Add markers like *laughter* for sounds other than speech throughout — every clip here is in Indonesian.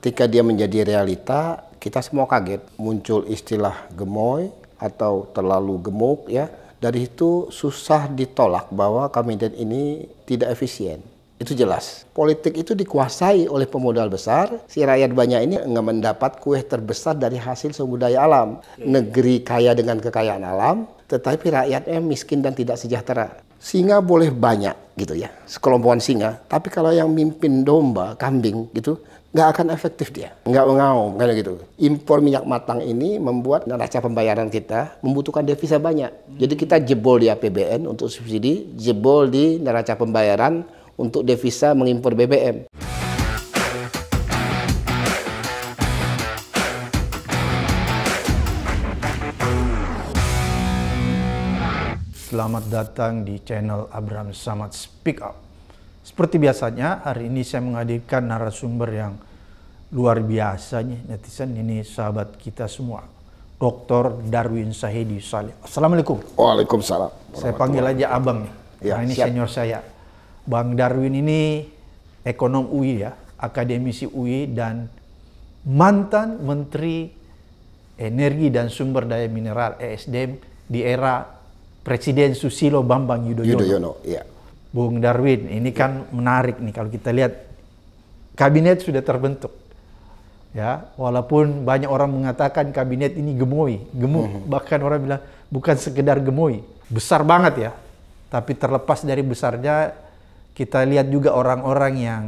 ketika dia menjadi realita, kita semua kaget muncul istilah gemoy atau terlalu gemuk ya. Dari itu susah ditolak bahwa kabinet ini tidak efisien. Itu jelas. Politik itu dikuasai oleh pemodal besar. Si rakyat banyak ini nggak mendapat kue terbesar dari hasil sumber daya alam. Negeri kaya dengan kekayaan alam, tetapi rakyatnya miskin dan tidak sejahtera. Singa boleh banyak gitu ya, sekelompokan singa. Tapi kalau yang mimpin domba, kambing gitu, nggak akan efektif dia, nggak mengaum kayak gitu. Impor minyak matang ini membuat neraca pembayaran kita membutuhkan devisa banyak. Jadi kita jebol di APBN untuk subsidi, jebol di neraca pembayaran untuk devisa mengimpor BBM. Selamat datang di channel abraham Samad Speak Up seperti biasanya, hari ini saya menghadirkan narasumber yang luar biasa nih netizen ini sahabat kita semua. Dr. Darwin Sahedi Saleh. Assalamualaikum. Waalaikumsalam. Saya panggil aja abang nih. Ya, nah, ini siap. senior saya. Bang Darwin ini ekonom UI ya, akademisi UI dan mantan Menteri Energi dan Sumber Daya Mineral ESDM di era Presiden Susilo Bambang Yudhoyono. Yudhoyono, iya. Bung Darwin, ini ya. kan menarik nih kalau kita lihat kabinet sudah terbentuk. Ya, walaupun banyak orang mengatakan kabinet ini gemoy, gemuk, hmm. bahkan orang bilang bukan sekedar gemoy, besar banget ya. Tapi terlepas dari besarnya, kita lihat juga orang-orang yang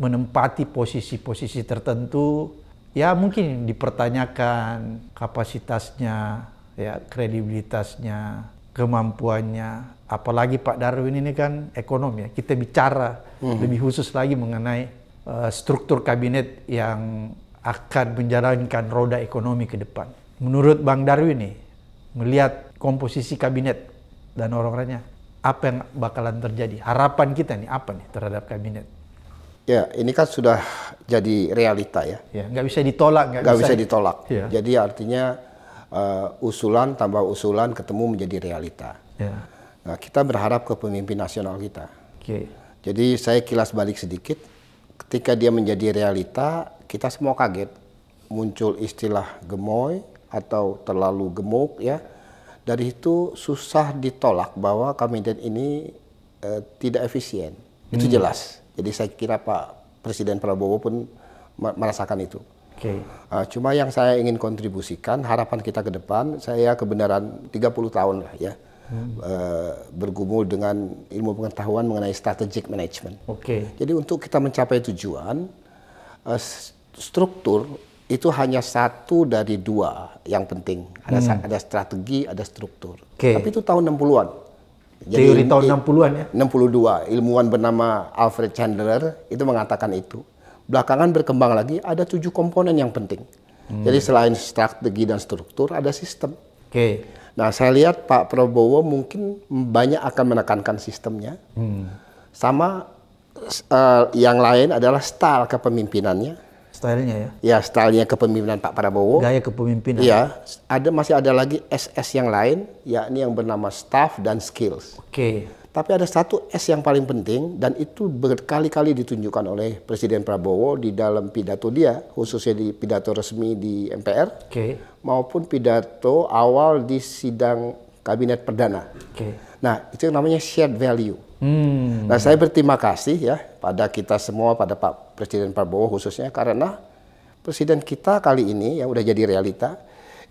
menempati posisi-posisi tertentu, ya mungkin dipertanyakan kapasitasnya, ya kredibilitasnya, kemampuannya, apalagi Pak Darwin ini kan ekonom ya, kita bicara hmm. lebih khusus lagi mengenai uh, struktur kabinet yang akan menjalankan roda ekonomi ke depan. Menurut Bang Darwin nih, melihat komposisi kabinet dan orang-orangnya, apa yang bakalan terjadi? Harapan kita nih apa nih terhadap kabinet? Ya, ini kan sudah jadi realita ya. Ya, nggak bisa ditolak. Nggak, nggak bisa, bisa ya? ditolak. Ya. Jadi artinya uh, usulan tambah usulan ketemu menjadi realita. Ya. Nah, kita berharap ke pemimpin nasional kita. Okay. Jadi saya kilas balik sedikit, ketika dia menjadi realita, kita semua kaget. Muncul istilah gemoy atau terlalu gemuk ya. Dari itu susah ditolak bahwa kabinet ini eh, tidak efisien. Hmm. Itu jelas. Jadi saya kira Pak Presiden Prabowo pun merasakan itu. Okay. Uh, eh, cuma yang saya ingin kontribusikan, harapan kita ke depan, saya kebenaran 30 tahun lah ya hmm. uh, bergumul dengan ilmu pengetahuan mengenai strategic management. Oke. Okay. Jadi untuk kita mencapai tujuan, uh, struktur itu hanya satu dari dua yang penting. Ada hmm. ada strategi, ada struktur. Okay. Tapi itu tahun 60-an. Jadi Teori tahun 60-an ya? 62. Ilmuwan bernama Alfred Chandler itu mengatakan itu. Belakangan berkembang lagi ada tujuh komponen yang penting. Hmm. Jadi selain strategi dan struktur ada sistem. Oke. Okay. Nah, saya lihat Pak Prabowo mungkin banyak akan menekankan sistemnya. Hmm. Sama uh, yang lain adalah style kepemimpinannya. Stylenya ya? Ya, stylenya kepemimpinan Pak Prabowo. Gaya kepemimpinan. Ya, ada masih ada lagi SS yang lain, yakni yang bernama staff dan skills. Oke. Okay. Tapi ada satu S yang paling penting dan itu berkali-kali ditunjukkan oleh Presiden Prabowo di dalam pidato dia, khususnya di pidato resmi di MPR, okay. maupun pidato awal di sidang kabinet perdana. Okay. Nah itu yang namanya shared value. Hmm. Nah saya berterima kasih ya pada kita semua, pada Pak Presiden Prabowo khususnya karena Presiden kita kali ini yang udah jadi realita,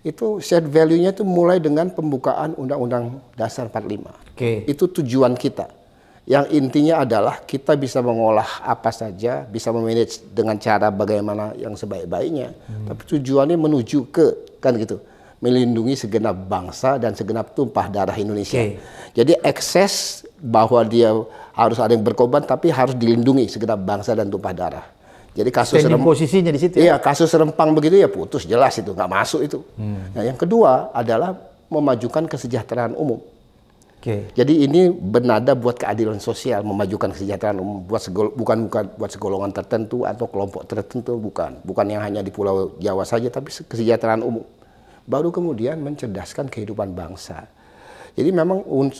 itu set value-nya itu mulai dengan pembukaan Undang-Undang Dasar 45. Okay. Itu tujuan kita. Yang intinya adalah kita bisa mengolah apa saja, bisa memanage dengan cara bagaimana yang sebaik-baiknya. Hmm. Tapi tujuannya menuju ke kan gitu, melindungi segenap bangsa dan segenap tumpah darah Indonesia. Okay. Jadi ekses bahwa dia harus ada yang berkorban, tapi harus dilindungi segenap bangsa dan tumpah darah. Jadi kasus Standing posisinya di situ. Ya? Iya, ya? kasus rempang begitu ya putus jelas itu nggak masuk itu. Hmm. Nah, yang kedua adalah memajukan kesejahteraan umum. Okay. Jadi ini bernada buat keadilan sosial, memajukan kesejahteraan umum, buat segol, bukan bukan buat segolongan tertentu atau kelompok tertentu, bukan, bukan yang hanya di Pulau Jawa saja, tapi kesejahteraan umum. Baru kemudian mencerdaskan kehidupan bangsa jadi memang uh,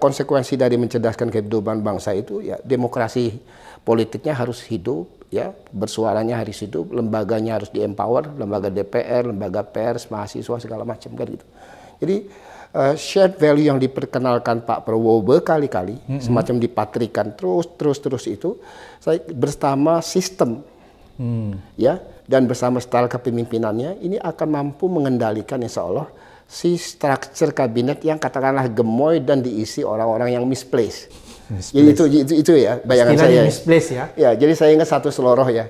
konsekuensi dari mencerdaskan kehidupan bangsa itu ya demokrasi politiknya harus hidup ya bersuaranya harus hidup lembaganya harus di-empower, lembaga DPR lembaga pers mahasiswa segala macam kan gitu jadi uh, shared value yang diperkenalkan Pak Prabowo berkali-kali mm -hmm. semacam dipatrikan terus terus terus itu saya bersama sistem mm. ya dan bersama style kepemimpinannya ini akan mampu mengendalikan insya Allah si struktur kabinet yang katakanlah gemoy dan diisi orang-orang yang misplaced. misplaced. Jadi itu, itu itu ya bayangan Istilah saya. Ya. Misplaced ya. Ya, jadi saya ingat satu seloroh ya.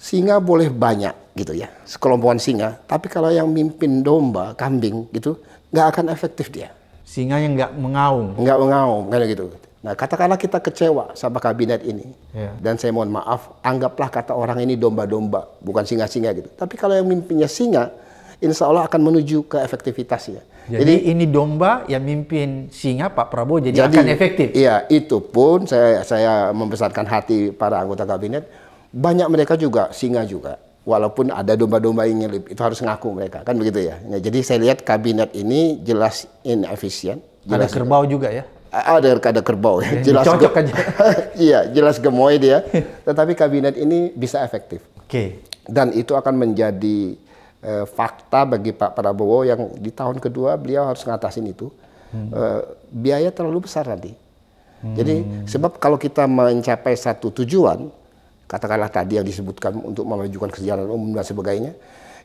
Singa boleh banyak gitu ya, sekelompokan singa. Tapi kalau yang mimpin domba, kambing gitu, nggak akan efektif dia. Singa yang nggak mengaum. Nggak mengaum, kayak gitu. Nah, katakanlah kita kecewa sama kabinet ini. Ya. Dan saya mohon maaf, anggaplah kata orang ini domba-domba, bukan singa-singa gitu. Tapi kalau yang mimpinnya singa, insya Allah akan menuju ke efektivitasnya. Jadi, jadi ini domba yang mimpin singa Pak Prabowo jadi, jadi akan efektif. Iya, itu pun saya saya membesarkan hati para anggota kabinet banyak mereka juga singa juga. Walaupun ada domba-domba yang nyelip, itu harus ngaku mereka kan begitu ya. Nah, jadi saya lihat kabinet ini jelas inefisien. ada kerbau juga ya ada ada kerbau ya, jelas cocok aja. *laughs* iya, jelas gemoy dia. Tetapi kabinet ini bisa efektif. Oke. Okay. Dan itu akan menjadi eh, fakta bagi Pak Prabowo yang di tahun kedua beliau harus ngatasin itu hmm. eh, biaya terlalu besar tadi. Hmm. Jadi sebab kalau kita mencapai satu tujuan katakanlah tadi yang disebutkan untuk memajukan kesejahteraan umum dan sebagainya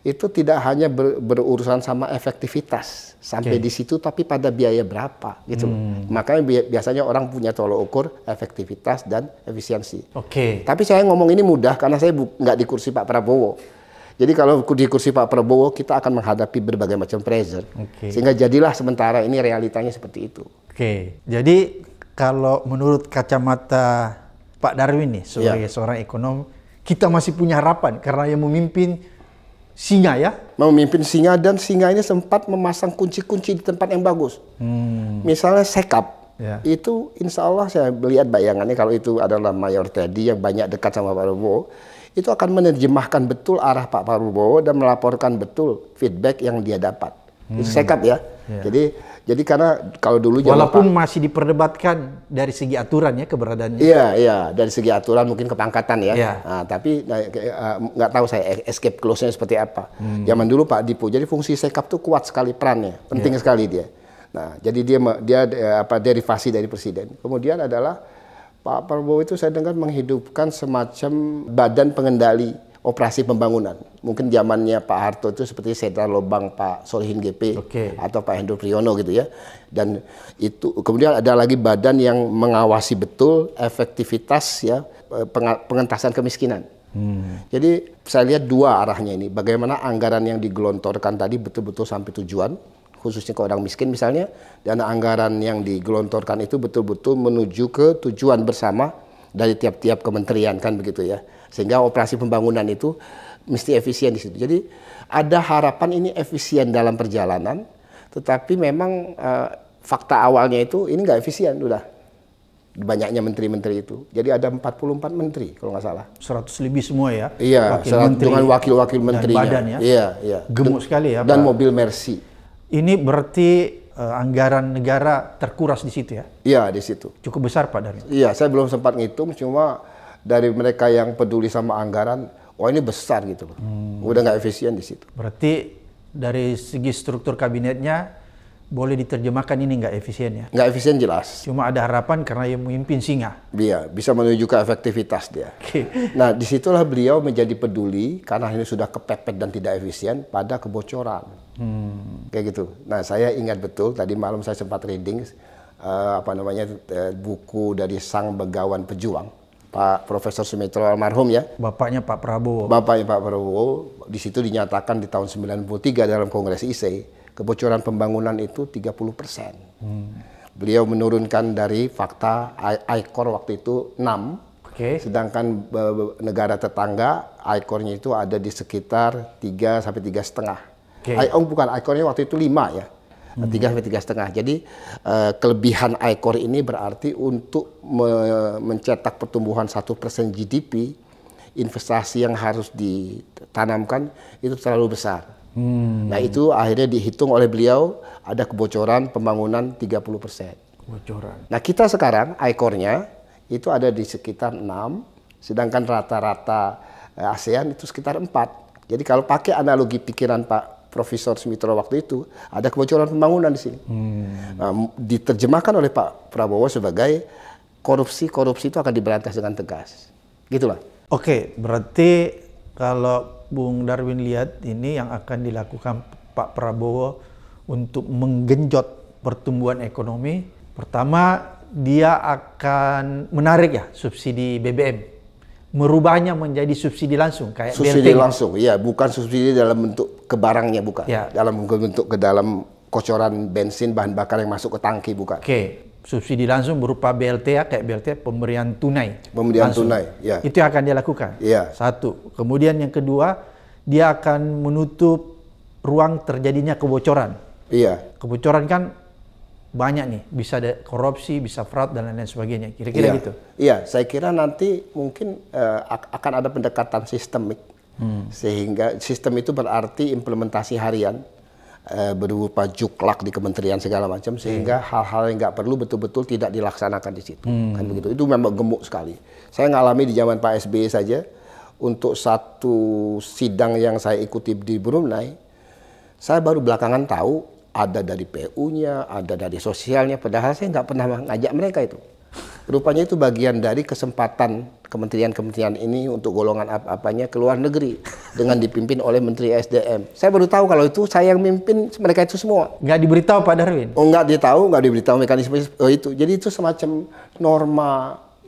itu tidak hanya ber, berurusan sama efektivitas sampai okay. di situ tapi pada biaya berapa gitu hmm. makanya bi biasanya orang punya tolok ukur efektivitas dan efisiensi oke okay. tapi saya ngomong ini mudah karena saya nggak di kursi Pak Prabowo jadi kalau di kursi Pak Prabowo kita akan menghadapi berbagai macam pressure. Okay. Sehingga jadilah sementara ini realitanya seperti itu. Oke. Okay. Jadi kalau menurut kacamata Pak Darwin nih sebagai yeah. seorang ekonom, kita masih punya harapan karena yang memimpin singa ya? Memimpin singa dan singa ini sempat memasang kunci-kunci di tempat yang bagus. Hmm. Misalnya sekap. Ya. Itu insya Allah saya melihat bayangannya kalau itu adalah mayor tadi yang banyak dekat sama Pak Prabowo itu akan menerjemahkan betul arah Pak Prabowo dan melaporkan betul feedback yang dia dapat. Hmm. Itu sekap ya. Yeah. Jadi jadi karena kalau dulu walaupun jawab, masih diperdebatkan dari segi aturan ya keberadaannya. Iya iya dari segi aturan mungkin kepangkatan ya. Yeah. Nah, tapi nah, eh, nggak uh, tahu saya escape close nya seperti apa. Hmm. Zaman dulu Pak Dipo jadi fungsi sekap tuh kuat sekali perannya, penting yeah. sekali dia. Nah jadi dia dia eh, apa derivasi dari presiden. Kemudian adalah Pak Prabowo itu saya dengar menghidupkan semacam badan pengendali operasi pembangunan. Mungkin zamannya Pak Harto itu seperti Sedra Lobang Pak Solihin GP okay. atau Pak Hendro Priyono gitu ya. Dan itu kemudian ada lagi badan yang mengawasi betul efektivitas ya eh, pengentasan kemiskinan. Hmm. Jadi saya lihat dua arahnya ini, bagaimana anggaran yang digelontorkan tadi betul-betul sampai tujuan, khususnya ke orang miskin misalnya, dana anggaran yang digelontorkan itu betul-betul menuju ke tujuan bersama dari tiap-tiap kementerian kan begitu ya. Sehingga operasi pembangunan itu mesti efisien di situ. Jadi ada harapan ini efisien dalam perjalanan, tetapi memang uh, fakta awalnya itu ini nggak efisien udah banyaknya menteri-menteri itu. Jadi ada 44 menteri kalau nggak salah. 100 lebih semua ya. Iya, wakil menteri, dengan wakil-wakil menteri Dan badan ya. Iya, iya. Gemuk sekali ya. Dan Pak. mobil Mercy. Ini berarti uh, anggaran negara terkuras di situ ya? Iya, di situ. Cukup besar Pak Darmin? Iya, saya belum sempat ngitung, cuma dari mereka yang peduli sama anggaran, oh ini besar gitu loh. Hmm. Udah nggak efisien di situ. Berarti dari segi struktur kabinetnya, boleh diterjemahkan ini nggak efisien ya? Nggak efisien jelas. Cuma ada harapan karena yang memimpin singa. Iya, bisa menuju ke efektivitas dia. Okay. Nah, disitulah beliau menjadi peduli karena ini sudah kepepet dan tidak efisien pada kebocoran. Hmm. Kayak gitu. Nah, saya ingat betul tadi malam saya sempat reading uh, apa namanya uh, buku dari sang begawan pejuang Pak Profesor Sumitro almarhum ya. Bapaknya Pak Prabowo. Bapaknya Pak Prabowo. Di situ dinyatakan di tahun 93 dalam Kongres ISEI kebocoran pembangunan itu 30 Hmm. Beliau menurunkan dari fakta ICOR waktu itu 6. Okay. Sedangkan negara tetangga icor itu ada di sekitar 3 sampai tiga setengah Okay. Oh, bukan ikonnya waktu itu lima ya. Hmm. Tiga sampai tiga setengah. Jadi uh, kelebihan iCore ini berarti untuk me mencetak pertumbuhan satu persen GDP, investasi yang harus ditanamkan itu terlalu besar. Hmm. Nah itu akhirnya dihitung oleh beliau ada kebocoran pembangunan 30 persen. Kebocoran. Nah kita sekarang aikornya itu ada di sekitar enam sedangkan rata-rata eh, ASEAN itu sekitar empat Jadi kalau pakai analogi pikiran Pak Profesor Sumitro waktu itu ada kebocoran pembangunan di sini. Hmm. Nah, diterjemahkan oleh Pak Prabowo sebagai korupsi korupsi itu akan diberantas dengan tegas. Gitulah. Oke, berarti kalau Bung Darwin lihat ini yang akan dilakukan Pak Prabowo untuk menggenjot pertumbuhan ekonomi, pertama dia akan menarik ya subsidi BBM merubahnya menjadi subsidi langsung kayak subsidi BLT. langsung ya bukan subsidi dalam bentuk ke barangnya bukan. Ya. Dalam bentuk ke dalam kocoran bensin bahan bakar yang masuk ke tangki bukan. Oke. Subsidi langsung berupa BLT ya kayak BLT ya, pemberian tunai. Pemberian langsung. tunai, ya. Itu yang akan dia lakukan. Iya. Satu. Kemudian yang kedua, dia akan menutup ruang terjadinya kebocoran. Iya. Kebocoran kan banyak nih, bisa ada korupsi, bisa fraud dan lain-lain sebagainya. Kira-kira iya. gitu. Iya, saya kira nanti mungkin uh, akan ada pendekatan sistemik sehingga sistem itu berarti implementasi harian e, berupa juklak di kementerian segala macam sehingga hmm. hal-hal hmm. yang nggak perlu betul-betul tidak dilaksanakan di situ. Hmm. Kan begitu. Itu memang gemuk sekali. Saya ngalami di zaman Pak SBY saja untuk satu sidang yang saya ikuti di Brunei, saya baru belakangan tahu ada dari PU-nya, ada dari sosialnya, padahal saya nggak pernah ngajak mereka itu. Rupanya itu bagian dari kesempatan kementerian-kementerian ini untuk golongan apa-apanya ke luar negeri dengan dipimpin oleh Menteri SDM. Saya baru tahu kalau itu saya yang mimpin mereka itu semua. Nggak diberitahu Pak Darwin? Oh nggak ditahu, nggak diberitahu mekanisme oh, itu. Jadi itu semacam norma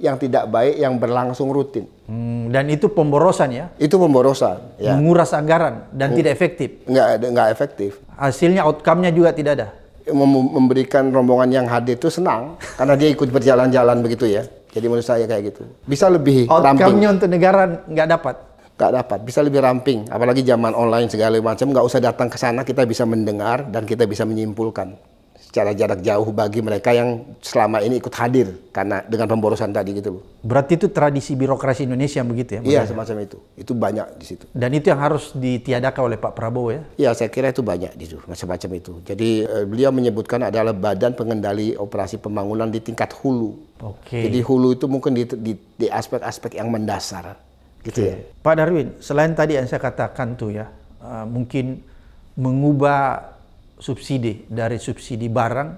yang tidak baik yang berlangsung rutin. Hmm, dan itu pemborosan ya? Itu pemborosan. Ya. Menguras anggaran dan hmm. tidak efektif. Nggak, nggak efektif. Hasilnya, outcome-nya juga tidak ada memberikan rombongan yang hadir itu senang karena dia ikut berjalan-jalan begitu ya. Jadi menurut saya kayak gitu. Bisa lebih Outcome ramping. outcome untuk negara nggak dapat. Nggak dapat. Bisa lebih ramping. Apalagi zaman online segala macam. Nggak usah datang ke sana. Kita bisa mendengar dan kita bisa menyimpulkan secara jarak jauh bagi mereka yang selama ini ikut hadir karena dengan pemborosan tadi gitu loh. Berarti itu tradisi birokrasi Indonesia begitu ya? Iya semacam itu. Itu banyak di situ. Dan itu yang harus ditiadakan oleh Pak Prabowo ya? Iya saya kira itu banyak di situ macam-macam itu. Jadi eh, beliau menyebutkan adalah Badan Pengendali Operasi Pembangunan di tingkat hulu. Oke. Jadi hulu itu mungkin di aspek-aspek yang mendasar gitu ya. Pak Darwin, selain tadi yang saya katakan tuh ya, uh, mungkin mengubah subsidi dari subsidi barang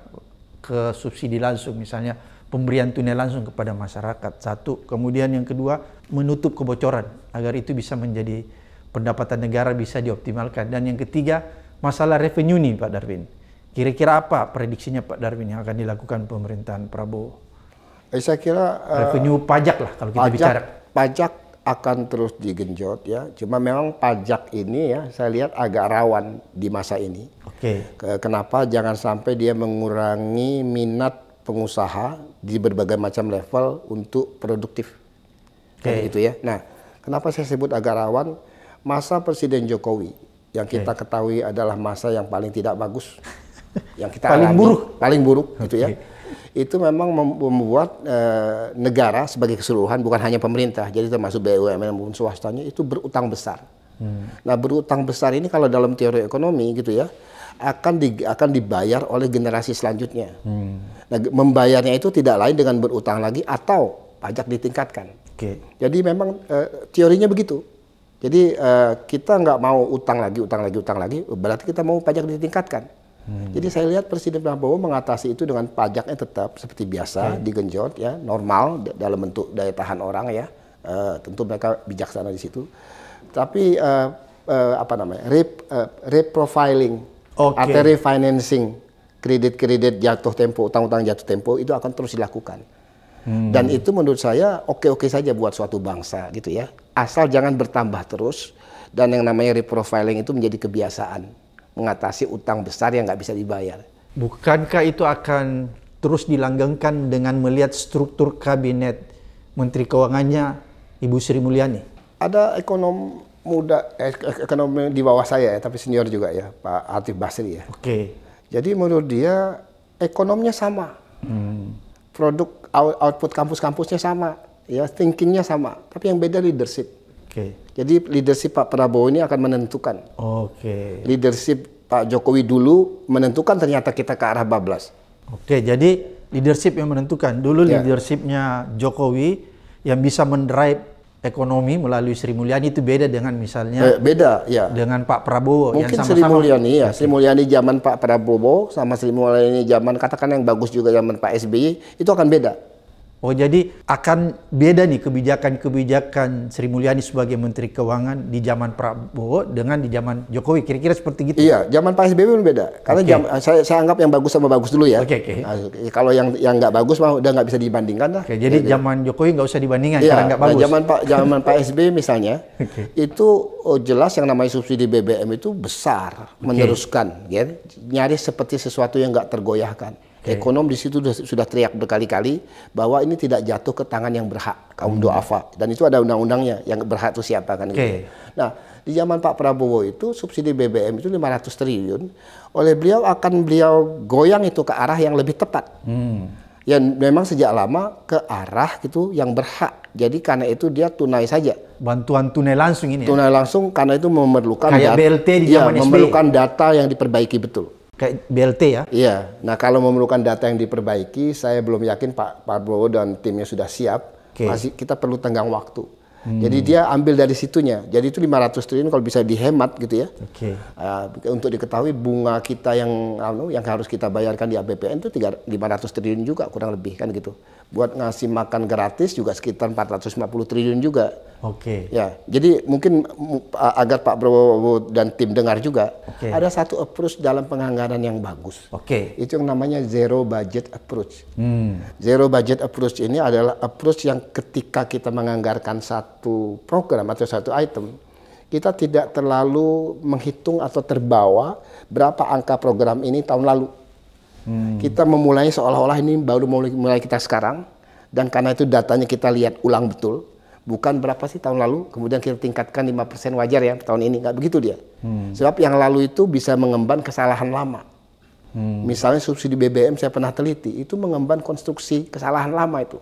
ke subsidi langsung misalnya pemberian tunai langsung kepada masyarakat satu kemudian yang kedua menutup kebocoran agar itu bisa menjadi pendapatan negara bisa dioptimalkan dan yang ketiga masalah revenue nih Pak Darwin kira-kira apa prediksinya Pak Darwin yang akan dilakukan pemerintahan Prabowo eh, saya kira eh, revenue uh, pajak lah kalau kita pajak, bicara pajak akan terus digenjot ya. Cuma memang pajak ini ya saya lihat agak rawan di masa ini. Oke. Okay. Kenapa? Jangan sampai dia mengurangi minat pengusaha di berbagai macam level untuk produktif. Kan okay. Kayak gitu ya. Nah, kenapa saya sebut agak rawan? Masa Presiden Jokowi yang kita ketahui adalah masa yang paling tidak bagus, yang kita paling alami, buruk, paling buruk okay. gitu ya itu memang membuat e, negara sebagai keseluruhan bukan hanya pemerintah, jadi termasuk BUMN maupun swastanya itu berutang besar. Hmm. Nah, berutang besar ini kalau dalam teori ekonomi gitu ya, akan di, akan dibayar oleh generasi selanjutnya. Hmm. Nah, membayarnya itu tidak lain dengan berutang lagi atau pajak ditingkatkan. Okay. Jadi memang e, teorinya begitu. Jadi e, kita nggak mau utang lagi, utang lagi, utang lagi, berarti kita mau pajak ditingkatkan. Hmm. Jadi saya lihat Presiden Prabowo mengatasi itu dengan pajaknya tetap seperti biasa hmm. digenjot ya normal dalam bentuk daya tahan orang ya. Uh, tentu mereka bijaksana di situ. Tapi uh, uh, apa namanya rep, uh, reprofiling okay. atau refinancing kredit-kredit jatuh tempo, utang-utang jatuh tempo itu akan terus dilakukan. Hmm. Dan itu menurut saya oke-oke saja buat suatu bangsa gitu ya. Asal jangan bertambah terus dan yang namanya reprofiling itu menjadi kebiasaan mengatasi utang besar yang nggak bisa dibayar. Bukankah itu akan terus dilanggengkan dengan melihat struktur kabinet Menteri Keuangannya Ibu Sri Mulyani? Ada ekonom muda, ek eh, ekonom di bawah saya ya, tapi senior juga ya, Pak Atif Basri ya. Oke. Okay. Jadi menurut dia ekonomnya sama, hmm. produk output kampus-kampusnya sama, ya thinkingnya sama, tapi yang beda leadership. Okay. Jadi leadership Pak Prabowo ini akan menentukan. Oke. Okay. Leadership Pak Jokowi dulu menentukan ternyata kita ke arah bablas. Oke, jadi leadership yang menentukan. Dulu yeah. leadershipnya Jokowi yang bisa mendrive ekonomi melalui Sri Mulyani itu beda dengan misalnya eh, beda ya dengan Pak Prabowo mungkin yang sama -sama Sri Mulyani ya Sri Mulyani zaman Pak Prabowo sama Sri Mulyani zaman katakan yang bagus juga zaman Pak SBY itu akan beda Oh jadi akan beda nih kebijakan-kebijakan Sri Mulyani sebagai Menteri Keuangan di zaman Prabowo dengan di zaman Jokowi. Kira-kira seperti gitu. Iya, zaman Pak SBY pun beda. Karena okay. jam, saya, saya anggap yang bagus sama bagus dulu ya. Oke. Okay, okay. nah, kalau yang yang nggak bagus mah udah nggak bisa dibandingkan lah. Okay, jadi ya, zaman Jokowi nggak usah dibandingkan iya, karena nggak nah, bagus. Nah, zaman Pak zaman Pak SBY misalnya *laughs* okay. itu oh, jelas yang namanya subsidi BBM itu besar okay. meneruskan, ya. nyaris seperti sesuatu yang nggak tergoyahkan. Okay. Ekonom di situ sudah, teriak berkali-kali bahwa ini tidak jatuh ke tangan yang berhak kaum hmm. doafa dan itu ada undang-undangnya yang berhak itu siapa kan gitu. okay. Nah, di zaman Pak Prabowo itu subsidi BBM itu 500 triliun oleh beliau akan beliau goyang itu ke arah yang lebih tepat. Hmm. Yang memang sejak lama ke arah gitu yang berhak. Jadi karena itu dia tunai saja. Bantuan tunai langsung ini. Ya? Tunai ya? langsung karena itu memerlukan Kayak data, BLT di iya, zaman ya, memerlukan data yang diperbaiki betul kayak BLT ya? Iya. Nah kalau memerlukan data yang diperbaiki, saya belum yakin Pak Prabowo dan timnya sudah siap. Okay. Masih kita perlu tenggang waktu. Hmm. Jadi dia ambil dari situnya. Jadi itu 500 triliun kalau bisa dihemat gitu ya. Oke. Okay. Uh, untuk diketahui bunga kita yang anu, yang harus kita bayarkan di APBN itu 500 triliun juga kurang lebih kan gitu. Buat ngasih makan gratis juga sekitar 450 triliun juga. Oke. Okay. Ya. Jadi mungkin agar Pak Prabowo dan tim dengar juga okay. ada satu approach dalam penganggaran yang bagus. Oke. Okay. Itu yang namanya zero budget approach. Hmm. Zero budget approach ini adalah approach yang ketika kita menganggarkan satu satu program atau satu item, kita tidak terlalu menghitung atau terbawa berapa angka program ini tahun lalu. Hmm. Kita memulai seolah-olah ini baru mulai, mulai kita sekarang, dan karena itu datanya kita lihat ulang betul, bukan berapa sih tahun lalu, kemudian kita tingkatkan 5% wajar ya tahun ini, nggak begitu dia. Hmm. Sebab yang lalu itu bisa mengemban kesalahan lama. Hmm. Misalnya subsidi BBM saya pernah teliti, itu mengemban konstruksi kesalahan lama itu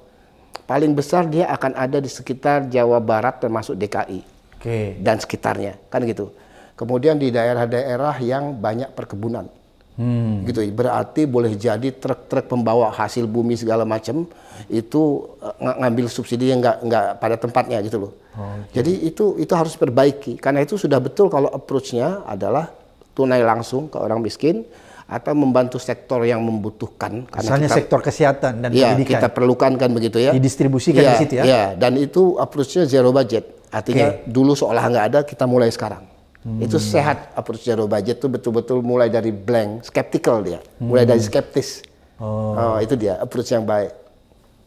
paling besar dia akan ada di sekitar Jawa Barat termasuk DKI okay. dan sekitarnya kan gitu kemudian di daerah-daerah yang banyak perkebunan hmm. gitu berarti boleh jadi truk-truk pembawa hasil bumi segala macam itu eh, ng ngambil subsidi yang nggak nggak pada tempatnya gitu loh okay. jadi itu itu harus perbaiki karena itu sudah betul kalau approach-nya adalah tunai langsung ke orang miskin atau membantu sektor yang membutuhkan. Misalnya kita, sektor kesehatan dan ya, pendidikan. kita perlukan kan begitu ya. Didistribusikan ya, di situ ya. Iya, dan itu approach-nya zero budget. Artinya okay. dulu seolah nggak ada, kita mulai sekarang. Hmm. Itu sehat approach zero budget itu betul-betul mulai dari blank, skeptical dia. Hmm. Mulai dari hmm. skeptis. Oh. oh, itu dia approach yang baik.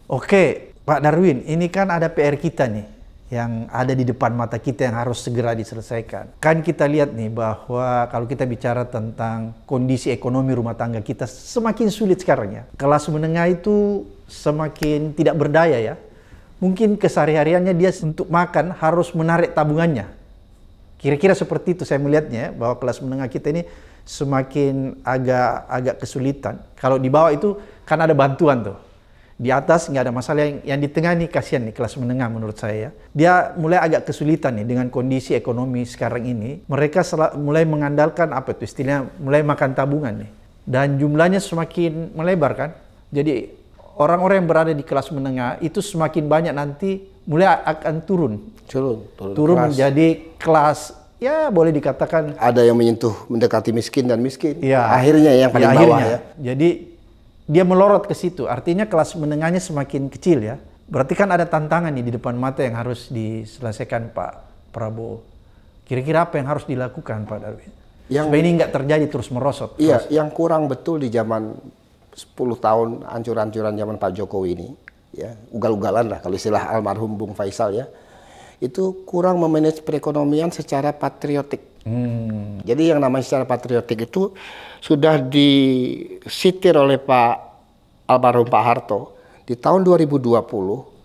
Oke, okay, Pak Darwin, ini kan ada PR kita nih yang ada di depan mata kita yang harus segera diselesaikan. Kan kita lihat nih bahwa kalau kita bicara tentang kondisi ekonomi rumah tangga kita semakin sulit sekarang ya. Kelas menengah itu semakin tidak berdaya ya. Mungkin kesehari-hariannya dia untuk makan harus menarik tabungannya. Kira-kira seperti itu saya melihatnya ya, bahwa kelas menengah kita ini semakin agak agak kesulitan. Kalau di bawah itu kan ada bantuan tuh di atas nggak ada masalah yang, yang di tengah nih kasihan nih kelas menengah menurut saya ya. dia mulai agak kesulitan nih dengan kondisi ekonomi sekarang ini mereka mulai mengandalkan apa itu istilahnya mulai makan tabungan nih dan jumlahnya semakin melebar kan jadi orang-orang yang berada di kelas menengah itu semakin banyak nanti mulai akan turun turun turun, turun kelas. menjadi kelas ya boleh dikatakan ada yang menyentuh mendekati miskin dan miskin ya, akhirnya yang paling ya, bawah ya jadi dia melorot ke situ. Artinya kelas menengahnya semakin kecil ya. Berarti kan ada tantangan nih di depan mata yang harus diselesaikan Pak Prabowo. Kira-kira apa yang harus dilakukan Pak Darwin? Yang, Supaya ini nggak terjadi terus merosot. Iya, terus. yang kurang betul di zaman 10 tahun ancur-ancuran zaman Pak Jokowi ini, ya ugal-ugalan lah kalau istilah almarhum Bung Faisal ya, itu kurang memanage perekonomian secara patriotik. Hmm. Jadi yang namanya secara patriotik itu sudah disitir oleh Pak almarhum Pak Harto di tahun 2020.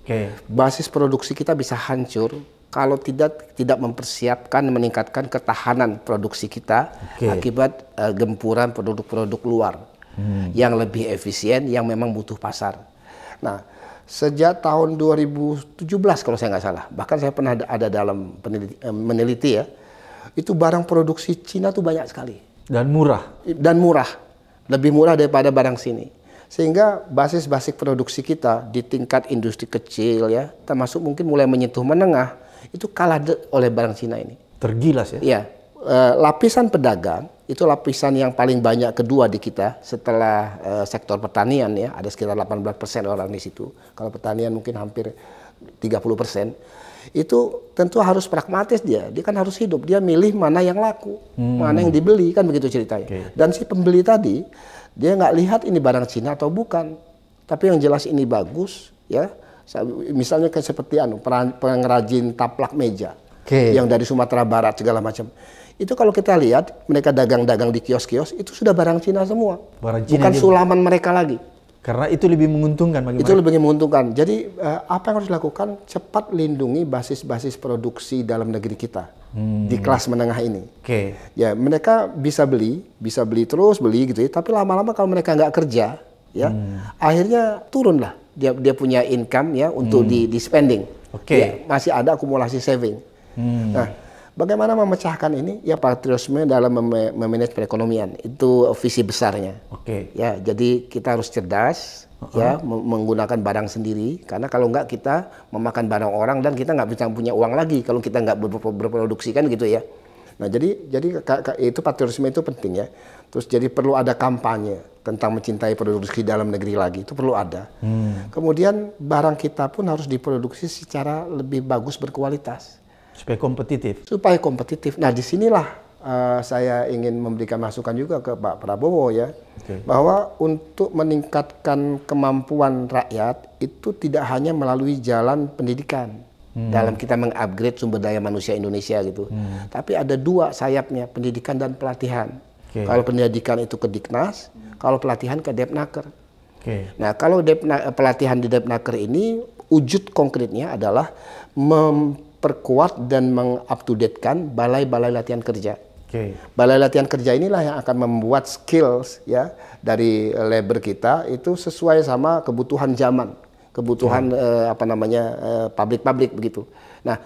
Okay. Basis produksi kita bisa hancur kalau tidak tidak mempersiapkan meningkatkan ketahanan produksi kita okay. akibat uh, gempuran produk-produk luar hmm. yang lebih efisien yang memang butuh pasar. Nah, sejak tahun 2017 kalau saya nggak salah, bahkan saya pernah ada, dalam peneliti, eh, meneliti ya itu barang produksi Cina tuh banyak sekali. Dan murah. Dan murah. Lebih murah daripada barang sini. Sehingga basis-basis produksi kita di tingkat industri kecil ya, termasuk mungkin mulai menyentuh menengah, itu kalah oleh barang Cina ini. Tergilas ya? Iya. E, lapisan pedagang, itu lapisan yang paling banyak kedua di kita setelah e, sektor pertanian ya, ada sekitar 18% orang di situ. Kalau pertanian mungkin hampir 30 persen itu tentu harus pragmatis dia. Dia kan harus hidup. Dia milih mana yang laku, hmm. mana yang dibeli kan begitu ceritanya. Okay. Dan si pembeli tadi dia nggak lihat ini barang Cina atau bukan. Tapi yang jelas ini bagus ya. Misalnya kayak seperti anu pengrajin taplak meja okay. yang dari Sumatera Barat segala macam. Itu kalau kita lihat mereka dagang-dagang di kios-kios itu sudah barang Cina semua. Barang Cina bukan sulaman mereka lagi. Karena itu lebih menguntungkan bagi Itu lebih menguntungkan. Jadi uh, apa yang harus dilakukan? Cepat lindungi basis-basis produksi dalam negeri kita hmm. di kelas menengah ini. Oke. Okay. Ya mereka bisa beli, bisa beli terus beli gitu ya. Tapi lama-lama kalau mereka nggak kerja, ya hmm. akhirnya turunlah dia dia punya income ya untuk hmm. di, di spending. Oke. Okay. Ya, masih ada akumulasi saving. Hmm. Nah Bagaimana memecahkan ini? Ya patriotisme dalam mem memanage perekonomian itu visi besarnya. Oke. Okay. Ya, jadi kita harus cerdas uh -huh. ya menggunakan barang sendiri karena kalau nggak kita memakan barang orang dan kita nggak bisa punya uang lagi kalau kita nggak ber berproduksi kan gitu ya. Nah, jadi jadi itu patriotisme itu penting ya. Terus jadi perlu ada kampanye tentang mencintai produksi dalam negeri lagi itu perlu ada. Hmm. Kemudian barang kita pun harus diproduksi secara lebih bagus berkualitas supaya kompetitif supaya kompetitif nah disinilah uh, saya ingin memberikan masukan juga ke Pak Prabowo ya okay. bahwa untuk meningkatkan kemampuan rakyat itu tidak hanya melalui jalan pendidikan hmm. dalam kita mengupgrade sumber daya manusia Indonesia gitu hmm. tapi ada dua sayapnya pendidikan dan pelatihan okay. kalau pendidikan itu ke Diknas kalau pelatihan ke Depnaker okay. nah kalau Depna eh, pelatihan di Depnaker ini wujud konkretnya adalah mem memperkuat dan mengupdatekan balai-balai latihan kerja. Okay. Balai latihan kerja inilah yang akan membuat skills ya dari labor kita itu sesuai sama kebutuhan zaman, kebutuhan okay. Ya. eh, apa namanya publik pabrik eh, begitu. Nah,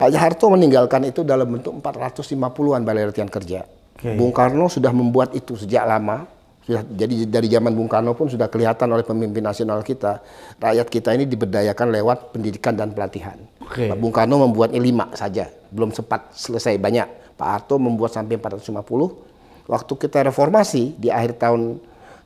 Pak Harto meninggalkan itu dalam bentuk 450-an balai latihan kerja. Okay. Bung Karno sudah membuat itu sejak lama. jadi dari zaman Bung Karno pun sudah kelihatan oleh pemimpin nasional kita, rakyat kita ini diberdayakan lewat pendidikan dan pelatihan. Okay. Bung Karno membuatnya lima saja, belum sempat selesai banyak. Pak Harto membuat sampai 450. Waktu kita reformasi di akhir tahun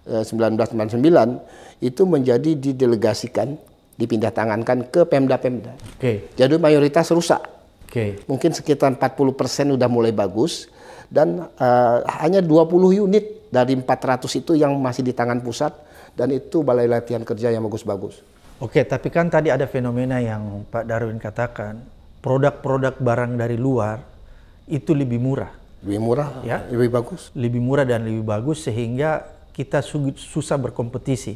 eh, 1999 itu menjadi didelegasikan, dipindah tangankan ke Pemda-Pemda. Okay. Jadi mayoritas rusak. Okay. Mungkin sekitar 40 persen sudah mulai bagus dan uh, hanya 20 unit dari 400 itu yang masih di tangan pusat dan itu balai latihan kerja yang bagus-bagus. Oke, tapi kan tadi ada fenomena yang Pak Darwin katakan, produk-produk barang dari luar itu lebih murah. Lebih murah, ya, lebih bagus. Lebih murah dan lebih bagus sehingga kita susah berkompetisi.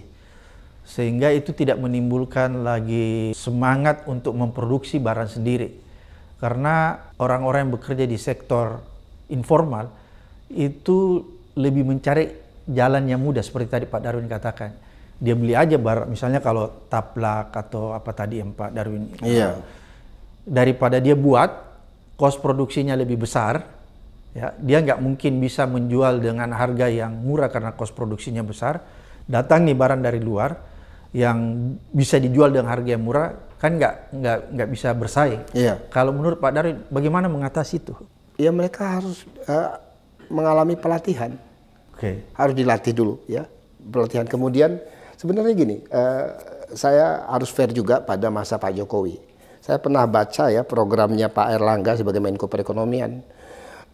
Sehingga itu tidak menimbulkan lagi semangat untuk memproduksi barang sendiri. Karena orang-orang yang bekerja di sektor informal itu lebih mencari jalan yang mudah seperti tadi Pak Darwin katakan dia beli aja bar misalnya kalau taplak atau apa tadi yang Pak Darwin iya. daripada dia buat kos produksinya lebih besar ya dia nggak mungkin bisa menjual dengan harga yang murah karena kos produksinya besar datang nih barang dari luar yang bisa dijual dengan harga yang murah kan nggak nggak nggak bisa bersaing iya. kalau menurut Pak Darwin bagaimana mengatasi itu ya mereka harus uh, mengalami pelatihan okay. harus dilatih dulu ya pelatihan kemudian Sebenarnya gini, uh, saya harus fair juga pada masa Pak Jokowi. Saya pernah baca ya programnya Pak Erlangga sebagai Menko Perekonomian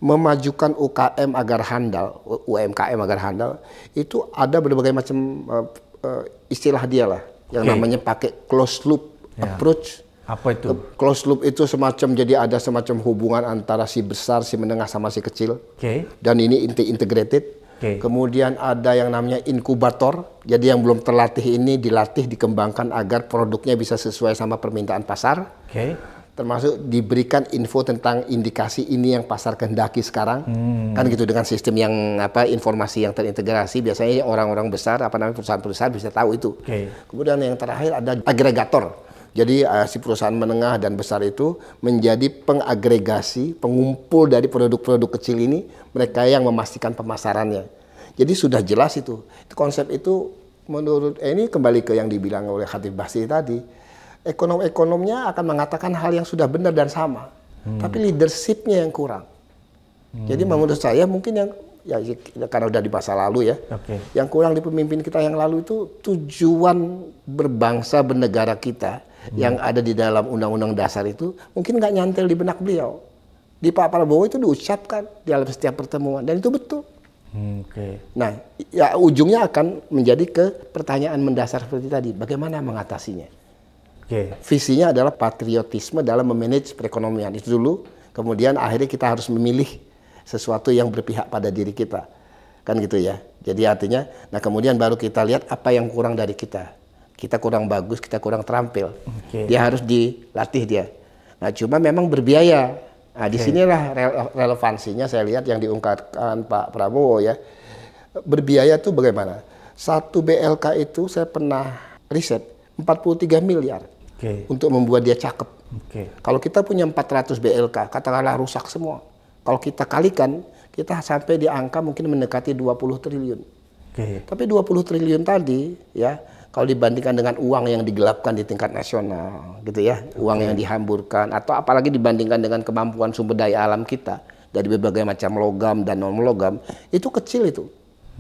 memajukan UKM agar handal, UMKM agar handal, itu ada berbagai macam uh, uh, istilah dia lah, yang namanya pakai closed loop yeah. approach. Apa itu? Closed loop itu semacam jadi ada semacam hubungan antara si besar, si menengah sama si kecil. Okay. Dan ini integrated. Okay. Kemudian ada yang namanya inkubator. Jadi yang belum terlatih ini dilatih, dikembangkan agar produknya bisa sesuai sama permintaan pasar. Okay. Termasuk diberikan info tentang indikasi ini yang pasar kehendaki sekarang, hmm. kan gitu dengan sistem yang apa informasi yang terintegrasi biasanya orang-orang besar apa namanya perusahaan-perusahaan bisa tahu itu. Okay. Kemudian yang terakhir ada agregator. Jadi uh, si perusahaan menengah dan besar itu menjadi pengagregasi, pengumpul dari produk-produk kecil ini, mereka yang memastikan pemasarannya. Jadi sudah jelas itu. itu konsep itu menurut eh, ini kembali ke yang dibilang oleh Khatib Basri tadi. Ekonom-ekonomnya akan mengatakan hal yang sudah benar dan sama, hmm. tapi leadershipnya yang kurang. Hmm. Jadi menurut saya mungkin yang ya, ya karena udah di masa lalu ya. Okay. Yang kurang di pemimpin kita yang lalu itu tujuan berbangsa bernegara kita hmm. yang ada di dalam undang-undang dasar itu mungkin nggak nyantel di benak beliau. Di Pak Prabowo itu diucapkan di dalam setiap pertemuan dan itu betul. Hmm, okay. Nah, ya ujungnya akan menjadi ke pertanyaan mendasar seperti tadi, bagaimana mengatasinya? Okay. Visinya adalah patriotisme dalam memanage perekonomian itu dulu. Kemudian akhirnya kita harus memilih sesuatu yang berpihak pada diri kita, kan gitu ya. Jadi artinya, nah kemudian baru kita lihat apa yang kurang dari kita kita kurang bagus, kita kurang terampil. Okay. Dia harus dilatih dia. Nah, cuma memang berbiaya. Nah, okay. disinilah relevansinya saya lihat yang diungkapkan Pak Prabowo ya. Berbiaya itu bagaimana? Satu BLK itu saya pernah riset 43 miliar okay. untuk membuat dia cakep. Okay. Kalau kita punya 400 BLK, katakanlah rusak semua. Kalau kita kalikan, kita sampai di angka mungkin mendekati 20 triliun. Okay. Tapi 20 triliun tadi ya kalau dibandingkan dengan uang yang digelapkan di tingkat nasional gitu ya uang yang dihamburkan atau apalagi dibandingkan dengan kemampuan sumber daya alam kita dari berbagai macam logam dan non logam itu kecil itu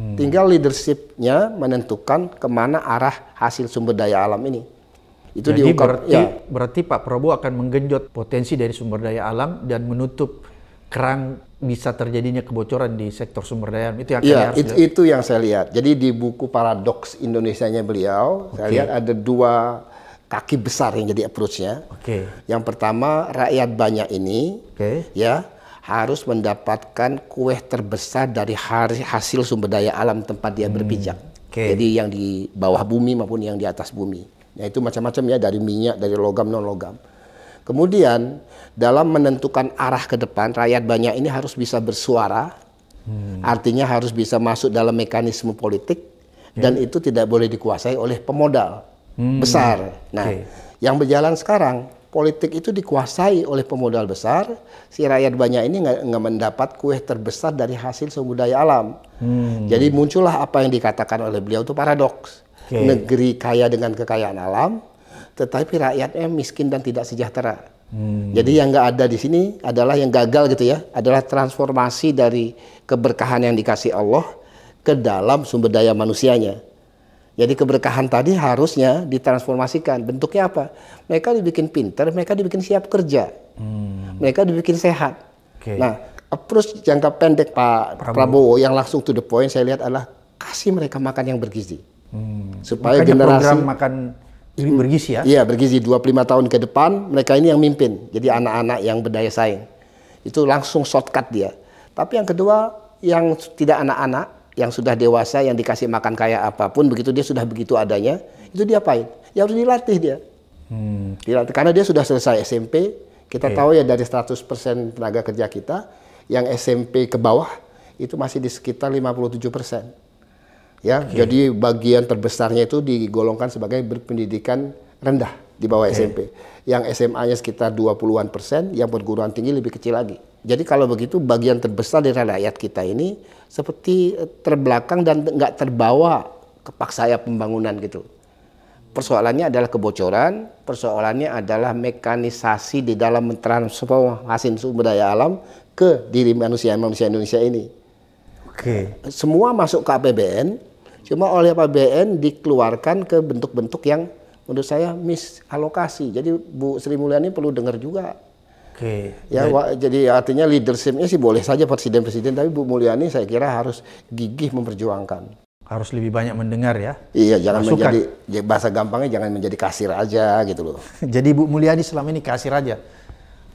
hmm. tinggal leadershipnya menentukan kemana arah hasil sumber daya alam ini itu Jadi diukur, berarti ya. berarti Pak Prabowo akan menggenjot potensi dari sumber daya alam dan menutup kerang bisa terjadinya kebocoran di sektor sumber daya itu yang ya, it, itu yang saya lihat. Jadi di buku paradoks Indonesia-nya beliau, okay. saya lihat ada dua kaki besar yang jadi approach-nya. Okay. Yang pertama rakyat banyak ini, okay. ya harus mendapatkan kue terbesar dari hasil sumber daya alam tempat dia hmm, berpijak. Okay. Jadi yang di bawah bumi maupun yang di atas bumi. Ya itu macam-macam ya dari minyak, dari logam non logam. Kemudian dalam menentukan arah ke depan rakyat banyak ini harus bisa bersuara. Hmm. Artinya harus bisa masuk dalam mekanisme politik yeah. dan itu tidak boleh dikuasai oleh pemodal hmm. besar. Nah, okay. yang berjalan sekarang politik itu dikuasai oleh pemodal besar. Si rakyat banyak ini nggak mendapat kue terbesar dari hasil sumber daya alam. Hmm. Jadi muncullah apa yang dikatakan oleh beliau itu paradoks. Okay. Negeri kaya dengan kekayaan alam, tetapi rakyatnya miskin dan tidak sejahtera. Hmm. Jadi yang nggak ada di sini adalah yang gagal gitu ya, adalah transformasi dari keberkahan yang dikasih Allah ke dalam sumber daya manusianya. Jadi keberkahan tadi harusnya ditransformasikan. Bentuknya apa? Mereka dibikin pinter, mereka dibikin siap kerja, hmm. mereka dibikin sehat. Okay. Nah, approach jangka pendek Pak Prabowo. Prabowo yang langsung to the point saya lihat adalah kasih mereka makan yang bergizi. Hmm. Supaya Makanya generasi makan lebih bergizi ya? Iya, bergizi 25 tahun ke depan mereka ini yang mimpin. Jadi anak-anak yang berdaya saing. Itu langsung shortcut dia. Tapi yang kedua yang tidak anak-anak, yang sudah dewasa, yang dikasih makan kayak apapun, begitu dia sudah begitu adanya, itu dia apain? Ya harus dilatih dia. Hmm. Dilatih karena dia sudah selesai SMP. Kita okay. tahu ya dari 100% tenaga kerja kita yang SMP ke bawah itu masih di sekitar 57 persen ya. Okay. Jadi bagian terbesarnya itu digolongkan sebagai berpendidikan rendah di bawah okay. SMP. Yang SMA-nya sekitar 20-an persen, yang perguruan tinggi lebih kecil lagi. Jadi kalau begitu bagian terbesar dari rakyat kita ini seperti terbelakang dan nggak terbawa ke paksaya pembangunan gitu. Persoalannya adalah kebocoran, persoalannya adalah mekanisasi di dalam mentransformasi sumber daya alam ke diri manusia manusia Indonesia ini. Oke. Semua masuk ke APBN, Cuma oleh APBN dikeluarkan ke bentuk-bentuk yang menurut saya misalokasi. Jadi Bu Sri Mulyani perlu dengar juga. Oke. Okay. Ya, jadi, jadi artinya leadershipnya sih boleh saja presiden-presiden, tapi Bu Mulyani saya kira harus gigih memperjuangkan. Harus lebih banyak mendengar ya. Iya, jangan Masukkan. menjadi ya bahasa gampangnya jangan menjadi kasir aja gitu loh. *laughs* jadi Bu Mulyani selama ini kasir aja.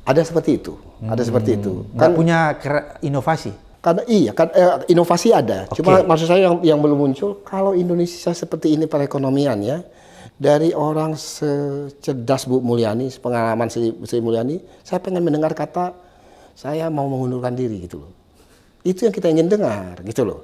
Ada seperti itu, hmm, ada seperti itu. Kan punya inovasi karena iya kan eh, inovasi ada okay. cuma maksud saya yang yang belum muncul kalau Indonesia seperti ini perekonomian ya, dari orang secerdas Bu Mulyani pengalaman Sri, Sri Mulyani saya pengen mendengar kata saya mau mengundurkan diri gitu loh itu yang kita ingin dengar gitu loh